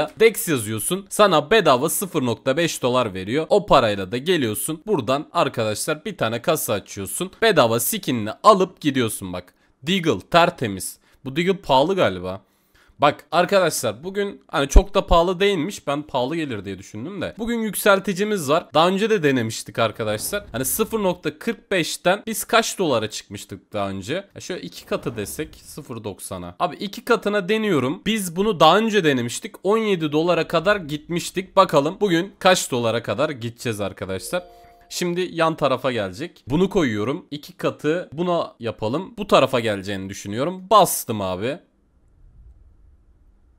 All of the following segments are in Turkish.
Buraya DEX yazıyorsun. Sana bedava 0.5 dolar veriyor. O parayla da geliyorsun. Buradan arkadaşlar bir tane kasa açıyorsun. Bedava skinini alıp gidiyorsun bak. Deagle tertemiz. Bu Deagle pahalı galiba. Bak arkadaşlar bugün hani çok da pahalı değilmiş. Ben pahalı gelir diye düşündüm de. Bugün yükselticimiz var. Daha önce de denemiştik arkadaşlar. Hani 0.45'ten biz kaç dolara çıkmıştık daha önce? şöyle iki katı desek 0.90'a. Abi iki katına deniyorum. Biz bunu daha önce denemiştik. 17 dolara kadar gitmiştik. Bakalım bugün kaç dolara kadar gideceğiz arkadaşlar. Şimdi yan tarafa gelecek. Bunu koyuyorum. iki katı buna yapalım. Bu tarafa geleceğini düşünüyorum. Bastım abi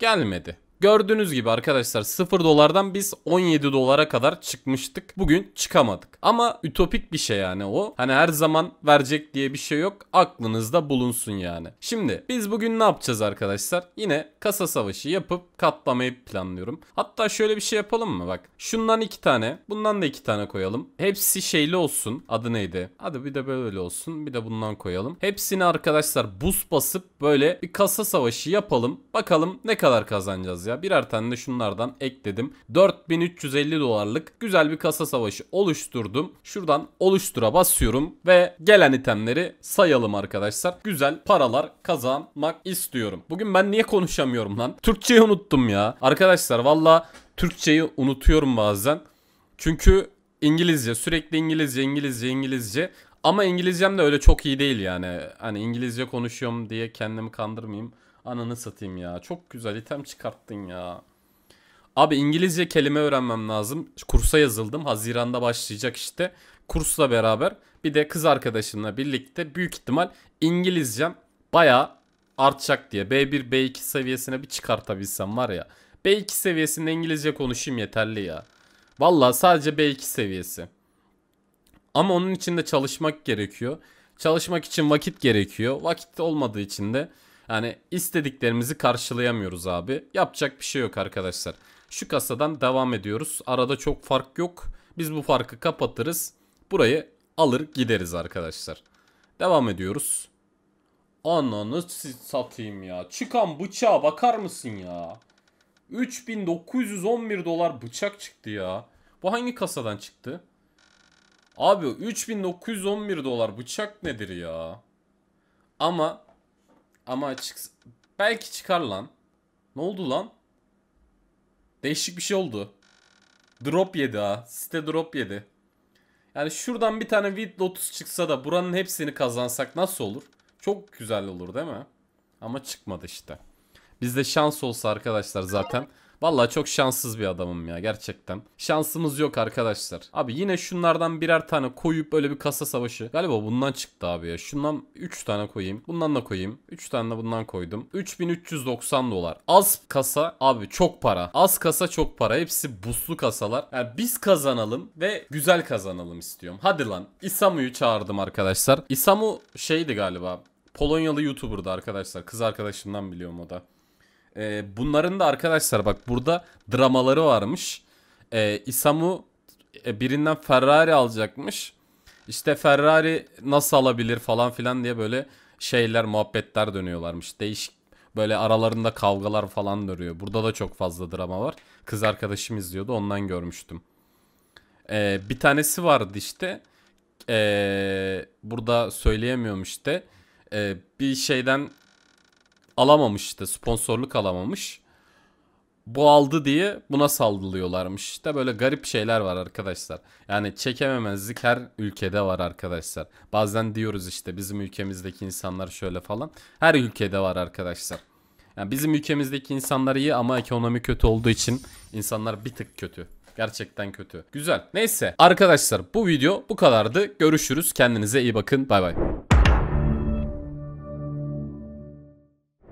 gelmedi. Gördüğünüz gibi arkadaşlar 0 dolardan biz 17 dolara kadar çıkmıştık. Bugün çıkamadık. Ama ütopik bir şey yani o. Hani her zaman verecek diye bir şey yok. Aklınızda bulunsun yani. Şimdi biz bugün ne yapacağız arkadaşlar? Yine kasa savaşı yapıp katlamayı planlıyorum. Hatta şöyle bir şey yapalım mı? Bak şundan iki tane bundan da iki tane koyalım. Hepsi şeyli olsun. Adı neydi? Hadi bir de böyle olsun. Bir de bundan koyalım. Hepsini arkadaşlar buz basıp böyle bir kasa savaşı yapalım. Bakalım ne kadar kazanacağız ya. Birer tane de şunlardan ekledim. 4350 dolarlık güzel bir kasa savaşı oluşturdum. Şuradan oluştura basıyorum ve gelen itemleri sayalım arkadaşlar. Güzel paralar kazanmak istiyorum. Bugün ben niye konuşamıyorum lan? Türkçeyi unuttum ya. Arkadaşlar valla Türkçeyi unutuyorum bazen. Çünkü İngilizce sürekli İngilizce İngilizce İngilizce ama İngilizcem de öyle çok iyi değil yani. Hani İngilizce konuşuyorum diye kendimi kandırmayayım. Ananı satayım ya. Çok güzel item çıkarttın ya. Abi İngilizce kelime öğrenmem lazım. Kursa yazıldım. Haziranda başlayacak işte. Kursla beraber bir de kız arkadaşımla birlikte büyük ihtimal İngilizcem baya artacak diye. B1 B2 seviyesine bir çıkartabilsem var ya. B2 seviyesinde İngilizce konuşayım yeterli ya. Valla sadece B2 seviyesi. Ama onun için de çalışmak gerekiyor. Çalışmak için vakit gerekiyor. Vakit olmadığı için de yani istediklerimizi karşılayamıyoruz abi. Yapacak bir şey yok arkadaşlar. Şu kasadan devam ediyoruz. Arada çok fark yok. Biz bu farkı kapatırız. Burayı alır gideriz arkadaşlar. Devam ediyoruz. Ananı satayım ya. Çıkan bıçağa bakar mısın ya? 3911 dolar bıçak çıktı ya. Bu hangi kasadan çıktı? Abi 3911 dolar bıçak nedir ya? Ama ama çık belki çıkar lan. Ne oldu lan? Değişik bir şey oldu. Drop yedi ha. Site drop yedi. Yani şuradan bir tane vid 30 çıksa da buranın hepsini kazansak nasıl olur? Çok güzel olur değil mi? Ama çıkmadı işte. Bizde şans olsa arkadaşlar zaten Valla çok şanssız bir adamım ya gerçekten. Şansımız yok arkadaşlar. Abi yine şunlardan birer tane koyup öyle bir kasa savaşı. Galiba bundan çıktı abi ya. Şundan 3 tane koyayım. Bundan da koyayım. 3 tane de bundan koydum. 3390 dolar. Az kasa abi çok para. Az kasa çok para. Hepsi buslu kasalar. Yani biz kazanalım ve güzel kazanalım istiyorum. Hadi lan. Isamu'yu çağırdım arkadaşlar. Isamu şeydi galiba. Polonyalı YouTuber'dı arkadaşlar. Kız arkadaşımdan biliyorum o da. E, bunların da arkadaşlar bak burada dramaları varmış. E, Isamu e, birinden Ferrari alacakmış. İşte Ferrari nasıl alabilir falan filan diye böyle şeyler muhabbetler dönüyorlarmış. Değişik böyle aralarında kavgalar falan dönüyor. Burada da çok fazla drama var. Kız arkadaşım izliyordu ondan görmüştüm. Ee, bir tanesi vardı işte. Ee, burada söyleyemiyorum işte. Ee, bir şeyden alamamış işte sponsorluk alamamış. Bu aldı diye buna saldırıyorlarmış. İşte böyle garip şeyler var arkadaşlar. Yani çekememezlik her ülkede var arkadaşlar. Bazen diyoruz işte bizim ülkemizdeki insanlar şöyle falan. Her ülkede var arkadaşlar. Yani bizim ülkemizdeki insanlar iyi ama ekonomi kötü olduğu için insanlar bir tık kötü. Gerçekten kötü. Güzel. Neyse arkadaşlar bu video bu kadardı. Görüşürüz. Kendinize iyi bakın. Bay bay.